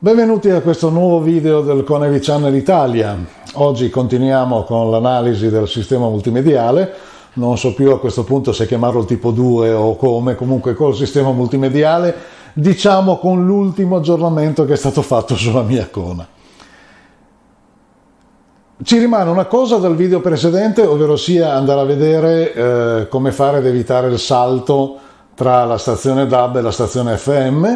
Benvenuti a questo nuovo video del Conevi Channel Italia. Oggi continuiamo con l'analisi del sistema multimediale. Non so più a questo punto se chiamarlo tipo 2 o come, comunque col sistema multimediale, diciamo con l'ultimo aggiornamento che è stato fatto sulla mia cona. Ci rimane una cosa dal video precedente, ovvero sia andare a vedere eh, come fare ad evitare il salto tra la stazione DAB e la stazione FM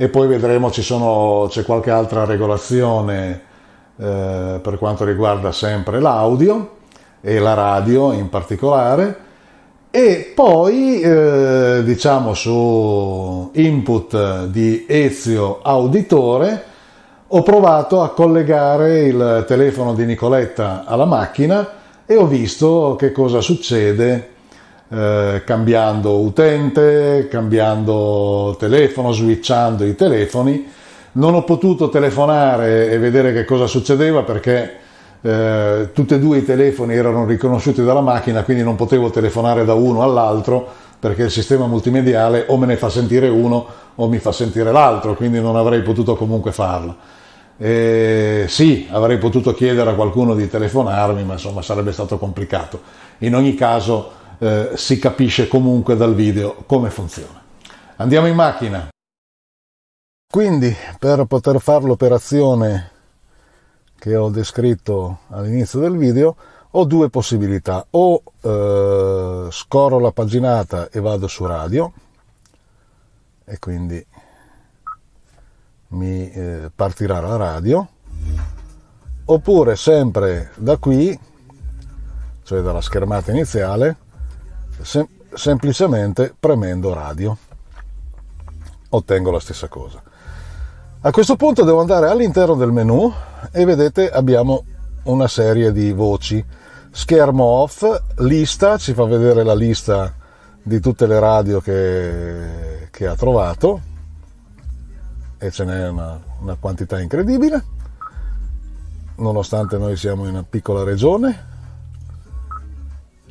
e poi vedremo sono, c'è qualche altra regolazione eh, per quanto riguarda sempre l'audio e la radio in particolare e poi eh, diciamo su input di Ezio Auditore ho provato a collegare il telefono di Nicoletta alla macchina e ho visto che cosa succede eh, cambiando utente, cambiando telefono, switchando i telefoni. Non ho potuto telefonare e vedere che cosa succedeva perché eh, tutti e due i telefoni erano riconosciuti dalla macchina, quindi non potevo telefonare da uno all'altro perché il sistema multimediale o me ne fa sentire uno o mi fa sentire l'altro, quindi non avrei potuto comunque farlo. E sì, avrei potuto chiedere a qualcuno di telefonarmi, ma insomma sarebbe stato complicato. In ogni caso eh, si capisce comunque dal video come funziona. Andiamo in macchina. Quindi per poter fare l'operazione che ho descritto all'inizio del video ho due possibilità, o eh, scorro la paginata e vado su radio e quindi mi eh, partirà la radio, oppure sempre da qui, cioè dalla schermata iniziale, sem- semplicemente premendo radio ottengo la stessa cosa. A questo punto devo andare all'interno del menu e vedete abbiamo una serie di voci. Schermo off, lista, ci fa vedere la lista di tutte le radio che, che ha trovato e ce n'è una, una quantità incredibile, nonostante noi siamo in una piccola regione,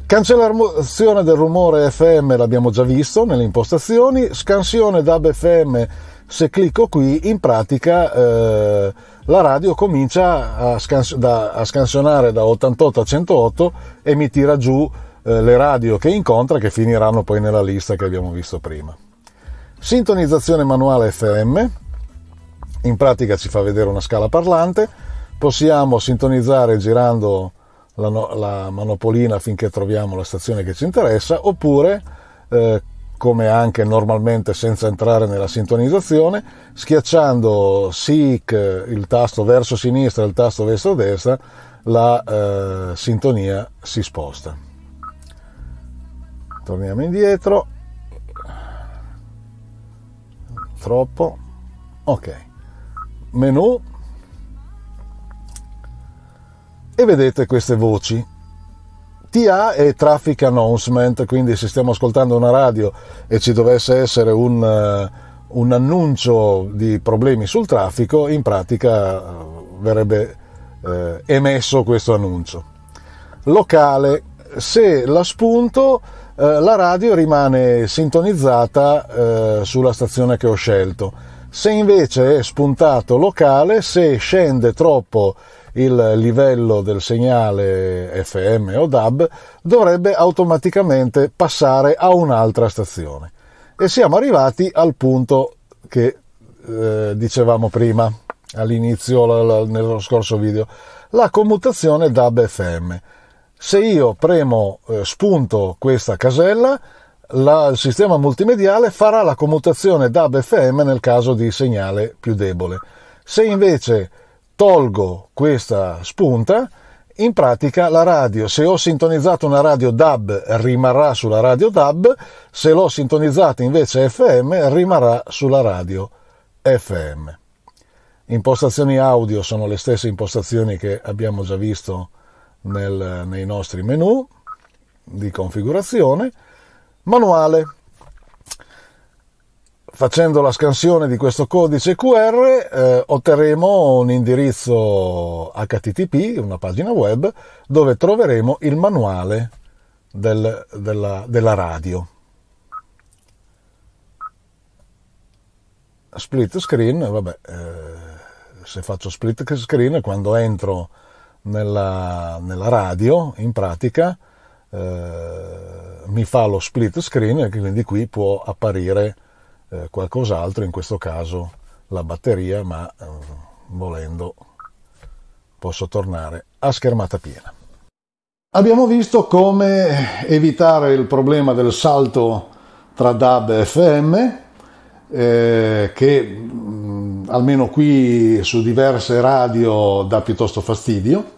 Cancellazione del rumore FM l'abbiamo già visto nelle impostazioni, scansione DAB FM se clicco qui in pratica eh, la radio comincia a, scans- da, a, scansionare da 88 a 108 e mi tira giù eh, le radio che incontra che finiranno poi nella lista che abbiamo visto prima. Sintonizzazione manuale FM, in pratica ci fa vedere una scala parlante, possiamo sintonizzare girando la, no, la manopolina finché troviamo la stazione che ci interessa, oppure eh, come anche normalmente senza entrare nella sintonizzazione, schiacciando SIC, il tasto verso sinistra e il tasto verso destra, la eh, sintonia si sposta. Torniamo indietro. Troppo. Ok. Menu e vedete queste voci. TA è traffic announcement, quindi se stiamo ascoltando una radio e ci dovesse essere un, eh, un annuncio di problemi sul traffico, in pratica eh, verrebbe eh, emesso questo annuncio. Locale, se la spunto eh, la radio rimane sintonizzata eh, sulla stazione che ho scelto. Se invece è spuntato locale, se scende troppo il livello del segnale FM o DAB, dovrebbe automaticamente passare a un'altra stazione. E siamo arrivati al punto che eh, dicevamo prima, all'inizio nello scorso video, la commutazione DAB-FM. Se io premo eh, spunto questa casella, la, il sistema multimediale farà la commutazione DAB-FM nel caso di segnale più debole. Se invece tolgo questa spunta, in pratica la radio, se ho sintonizzato una radio DAB rimarrà sulla radio DAB, se l'ho sintonizzata invece FM rimarrà sulla radio FM. Impostazioni audio sono le stesse impostazioni che abbiamo già visto nel, nei nostri menu di configurazione. Manuale, facendo la scansione di questo codice QR eh, otterremo un indirizzo HTTP, una pagina web, dove troveremo il manuale del, della, della radio. Split screen, vabbè, eh, se faccio split screen quando entro nella, nella radio, in pratica, eh, mi fa lo split screen e quindi qui può apparire eh, qualcos'altro, in questo caso la batteria, ma eh, volendo posso tornare a schermata piena. Abbiamo visto come evitare il problema del salto tra DAB e FM, eh, che mh, mm, almeno qui su diverse radio dà piuttosto fastidio,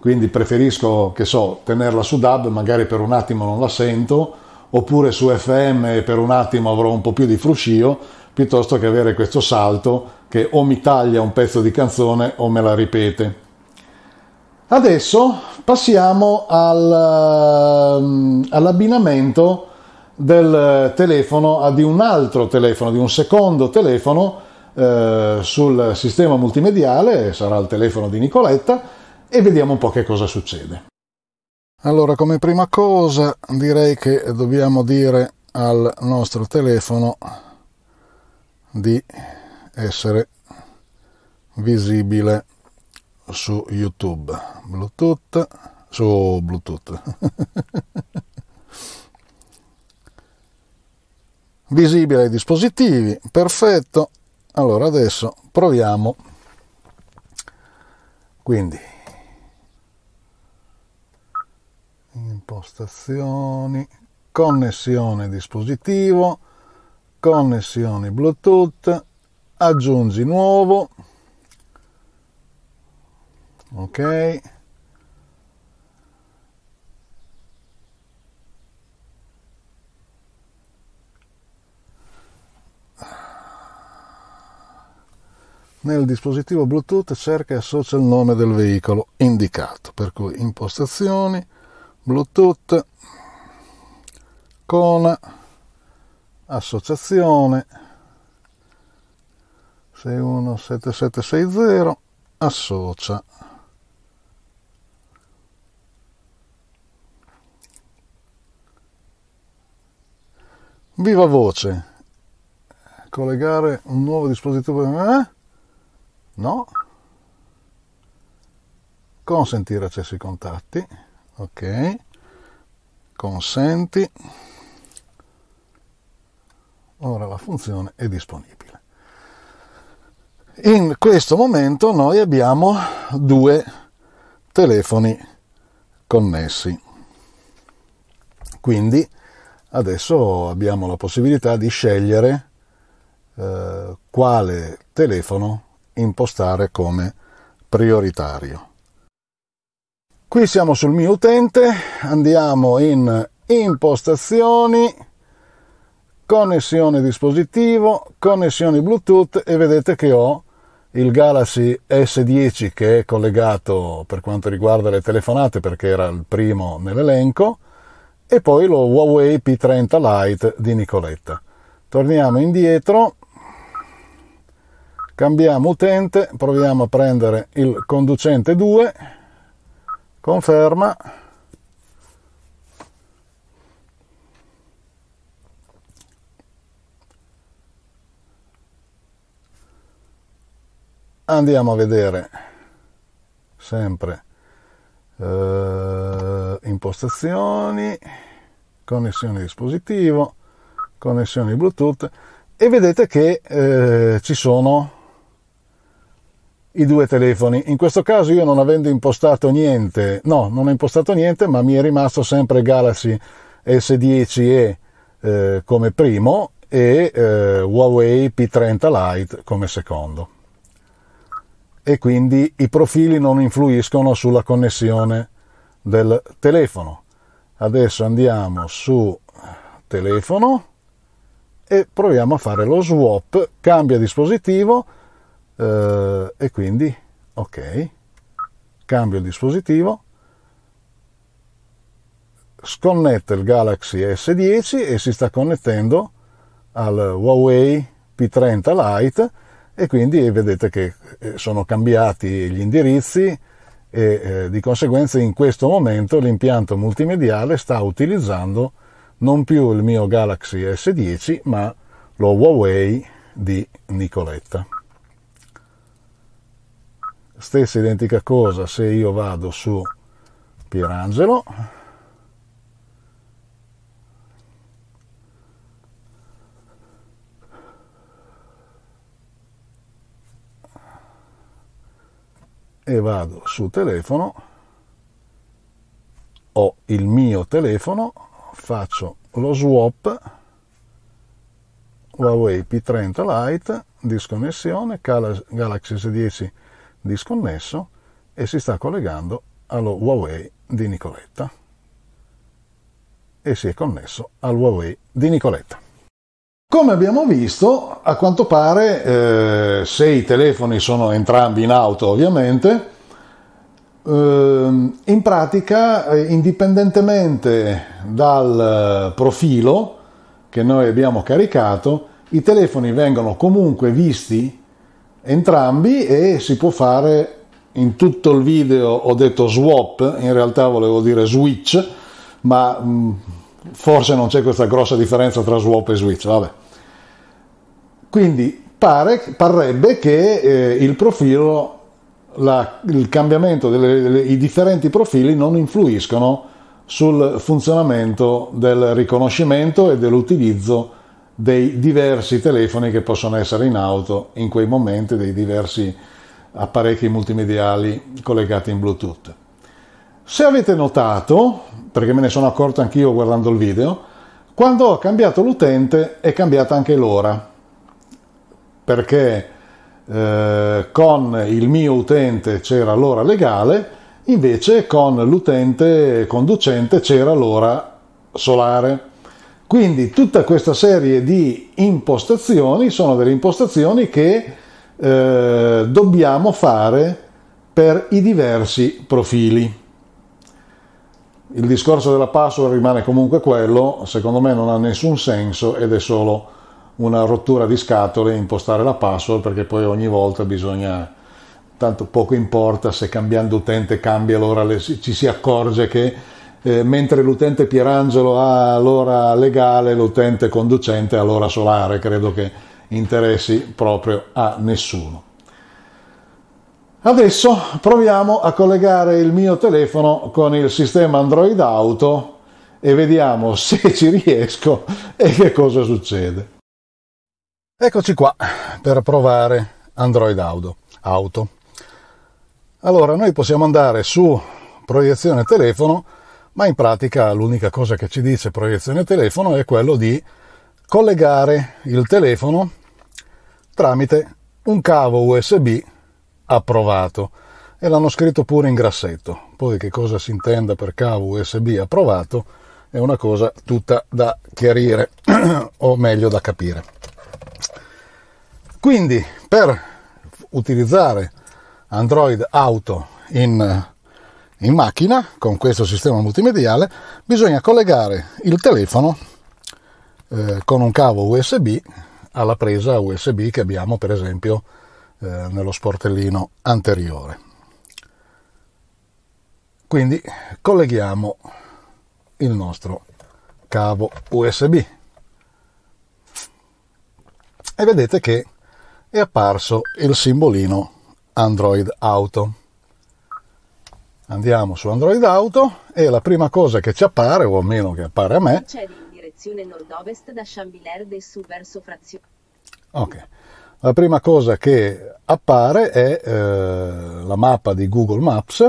quindi preferisco, che so, tenerla su DAB, magari per un attimo non la sento, oppure su FM per un attimo avrò un po' più di fruscio, piuttosto che avere questo salto che o mi taglia un pezzo di canzone o me la ripete. Adesso passiamo al, ehm, all'abbinamento del telefono a di un altro telefono, di un secondo telefono eh, sul sistema multimediale, sarà il telefono di Nicoletta, e vediamo un po' che cosa succede. Allora, come prima cosa direi che dobbiamo dire al nostro telefono di essere visibile su YouTube, Bluetooth, su Bluetooth. visibile ai dispositivi, perfetto. Allora adesso proviamo. Quindi impostazioni, connessione dispositivo, connessioni Bluetooth, aggiungi nuovo, ok, nel dispositivo Bluetooth cerca e associa il nome del veicolo indicato, per cui impostazioni, Bluetooth, con associazione 617760 associa. Viva voce. Collegare un nuovo dispositivo. Eh? No. Consentire accesso ai contatti ok consenti ora la funzione è disponibile in questo momento noi abbiamo due telefoni connessi quindi adesso abbiamo la possibilità di scegliere eh, quale telefono impostare come prioritario Qui siamo sul mio utente, andiamo in impostazioni, connessione dispositivo, connessione Bluetooth e vedete che ho il Galaxy S10 che è collegato per quanto riguarda le telefonate perché era il primo nell'elenco e poi lo Huawei P30 Lite di Nicoletta. Torniamo indietro, cambiamo utente, proviamo a prendere il conducente 2 conferma andiamo a vedere sempre eh, impostazioni connessione dispositivo connessioni bluetooth e vedete che eh, ci sono i due telefoni. In questo caso io non avendo impostato niente, no, non ho impostato niente, ma mi è rimasto sempre Galaxy S10e eh, come primo e eh, Huawei P30 Lite come secondo. E quindi i profili non influiscono sulla connessione del telefono. Adesso andiamo su telefono e proviamo a fare lo swap, cambia dispositivo eh, e quindi ok cambio il dispositivo sconnette il Galaxy S10 e si sta connettendo al Huawei P30 Lite e quindi eh, vedete che eh, sono cambiati gli indirizzi e eh, di conseguenza in questo momento l'impianto multimediale sta utilizzando non più il mio Galaxy S10 ma lo Huawei di Nicoletta. Stessa identica cosa se io vado su Pierangelo, e vado su telefono, ho il mio telefono, faccio lo swap, Huawei P30 Lite, disconnessione, Galaxy S10 disconnesso e si sta collegando allo Huawei di Nicoletta e si è connesso al Huawei di Nicoletta. Come abbiamo visto, a quanto pare, eh, se i telefoni sono entrambi in auto ovviamente, eh, in pratica, eh, indipendentemente dal eh, profilo che noi abbiamo caricato, i telefoni vengono comunque visti entrambi e si può fare in tutto il video ho detto swap, in realtà volevo dire switch, ma mh, forse non c'è questa grossa differenza tra swap e switch, vabbè. Quindi pare, parrebbe che eh, il profilo, la, il cambiamento dei differenti profili non influiscono sul funzionamento del riconoscimento e dell'utilizzo dei diversi telefoni che possono essere in auto in quei momenti, dei diversi apparecchi multimediali collegati in Bluetooth. Se avete notato, perché me ne sono accorto anch'io guardando il video, quando ho cambiato l'utente è cambiata anche l'ora, perché eh, con il mio utente c'era l'ora legale, invece con l'utente conducente c'era l'ora solare quindi tutta questa serie di impostazioni sono delle impostazioni che eh, dobbiamo fare per i diversi profili. Il discorso della password rimane comunque quello, secondo me non ha nessun senso ed è solo una rottura di scatole impostare la password perché poi ogni volta bisogna tanto poco importa se cambiando utente cambia, allora ci si accorge che eh, mentre l'utente Pierangelo ha l'ora legale, l'utente conducente ha l'ora solare, credo che interessi proprio a nessuno. Adesso proviamo a collegare il mio telefono con il sistema Android Auto e vediamo se ci riesco e che cosa succede. Eccoci qua per provare Android Auto. Auto. Allora, noi possiamo andare su proiezione telefono ma in pratica l'unica cosa che ci dice proiezione telefono è quello di collegare il telefono tramite un cavo USB approvato e l'hanno scritto pure in grassetto. Poi che cosa si intenda per cavo USB approvato è una cosa tutta da chiarire o meglio da capire. Quindi per utilizzare Android Auto in in macchina, con questo sistema multimediale, bisogna collegare il telefono eh, con un cavo USB alla presa USB che abbiamo per esempio eh, nello sportellino anteriore. Quindi colleghiamo il nostro cavo USB e vedete che è apparso il simbolino Android Auto. Andiamo su Android Auto e la prima cosa che ci appare, o almeno che appare a me... direzione nord-ovest da su verso Frazione. Ok. La prima cosa che appare è eh, la mappa di Google Maps.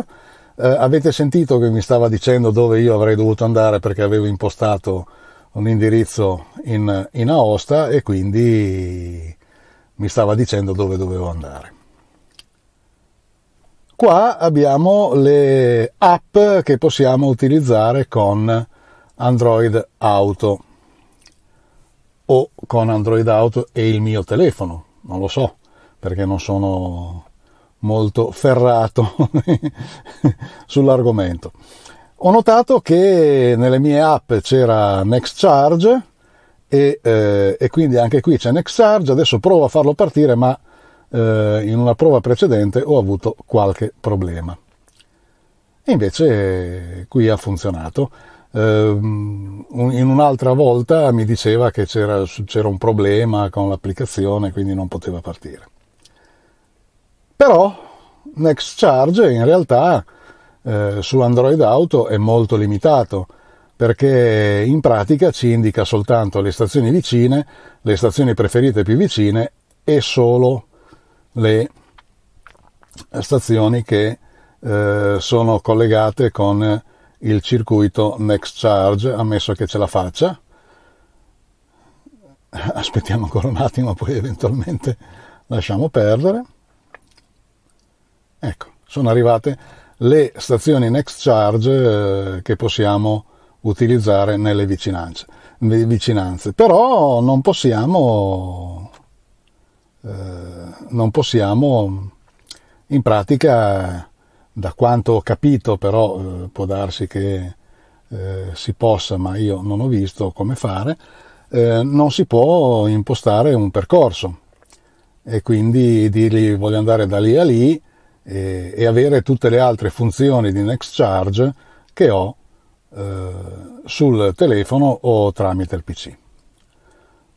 Eh, avete sentito che mi stava dicendo dove io avrei dovuto andare perché avevo impostato un indirizzo in, in Aosta e quindi mi stava dicendo dove dovevo andare. Qua abbiamo le app che possiamo utilizzare con Android Auto o con Android Auto e il mio telefono, non lo so perché non sono molto ferrato sull'argomento. Ho notato che nelle mie app c'era Next Charge e, eh, e quindi anche qui c'è Next Charge, adesso provo a farlo partire ma eh, in una prova precedente ho avuto qualche problema. E invece qui ha funzionato. Ehm, in un'altra volta mi diceva che c'era, c'era un problema con l'applicazione, quindi non poteva partire. Però Next Charge in realtà eh, su Android Auto è molto limitato perché in pratica ci indica soltanto le stazioni vicine, le stazioni preferite più vicine e solo le stazioni che eh, sono collegate con il circuito Next Charge, ammesso che ce la faccia. Aspettiamo ancora un attimo, poi eventualmente lasciamo perdere. Ecco, sono arrivate le stazioni Next Charge eh, che possiamo utilizzare nelle vicinanze. vicinanze. Però non possiamo eh, non possiamo in pratica da quanto ho capito però eh, può darsi che eh, si possa ma io non ho visto come fare eh, non si può impostare un percorso e quindi dirgli voglio andare da lì a lì e, e avere tutte le altre funzioni di next charge che ho eh, sul telefono o tramite il pc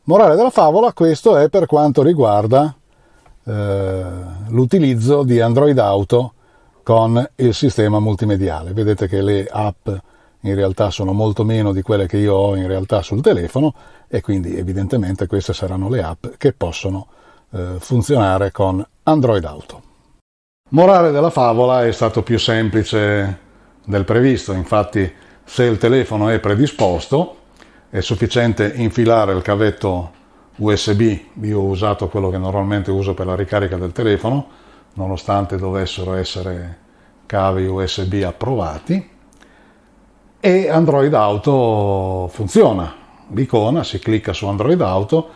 Morale della favola, questo è per quanto riguarda eh, l'utilizzo di Android Auto con il sistema multimediale. Vedete che le app in realtà sono molto meno di quelle che io ho in realtà sul telefono e quindi evidentemente queste saranno le app che possono eh, funzionare con Android Auto. Morale della favola è stato più semplice del previsto, infatti se il telefono è predisposto è sufficiente infilare il cavetto USB, io ho usato quello che normalmente uso per la ricarica del telefono, nonostante dovessero essere cavi USB approvati, e Android Auto funziona. L'icona si clicca su Android Auto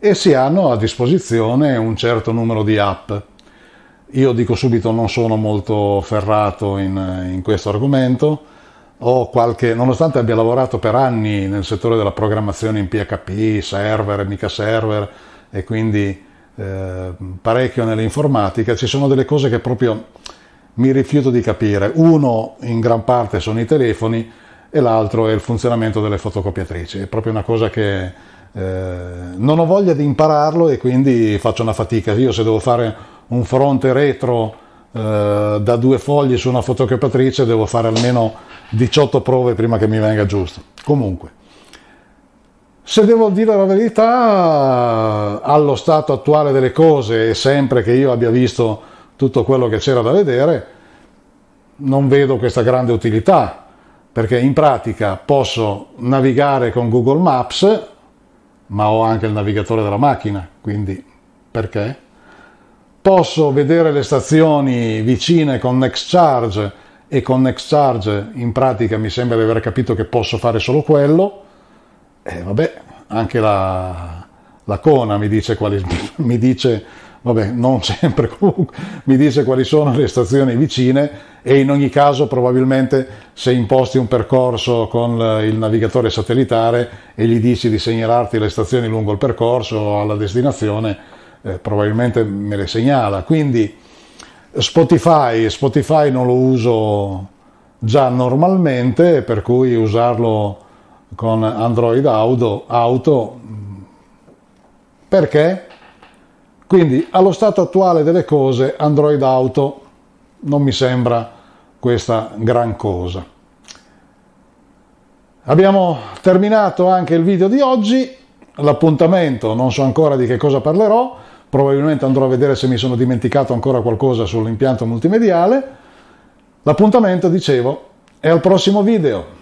e si hanno a disposizione un certo numero di app. Io dico subito non sono molto ferrato in, in questo argomento, Qualche, nonostante abbia lavorato per anni nel settore della programmazione in PHP, server, mica server e quindi eh, parecchio nell'informatica, ci sono delle cose che proprio mi rifiuto di capire. Uno in gran parte sono i telefoni e l'altro è il funzionamento delle fotocopiatrici. È proprio una cosa che eh, non ho voglia di impararlo e quindi faccio una fatica. Io se devo fare un fronte retro eh, da due fogli su una fotocopiatrice devo fare almeno 18 prove prima che mi venga giusto. Comunque, se devo dire la verità, allo stato attuale delle cose e sempre che io abbia visto tutto quello che c'era da vedere, non vedo questa grande utilità, perché in pratica posso navigare con Google Maps, ma ho anche il navigatore della macchina, quindi perché? Posso vedere le stazioni vicine con Next Charge e con Next Charge in pratica mi sembra di aver capito che posso fare solo quello. E eh, vabbè, anche la, la Cona mi dice quali, mi dice, vabbè, non sempre comunque, mi dice quali sono le stazioni vicine e in ogni caso probabilmente se imposti un percorso con il navigatore satellitare e gli dici di segnalarti le stazioni lungo il percorso o alla destinazione, eh, probabilmente me le segnala. Quindi Spotify, Spotify non lo uso già normalmente, per cui usarlo con Android Auto, auto perché? Quindi allo stato attuale delle cose Android Auto non mi sembra questa gran cosa. Abbiamo terminato anche il video di oggi, l'appuntamento non so ancora di che cosa parlerò, probabilmente andrò a vedere se mi sono dimenticato ancora qualcosa sull'impianto multimediale. L'appuntamento, dicevo, è al prossimo video.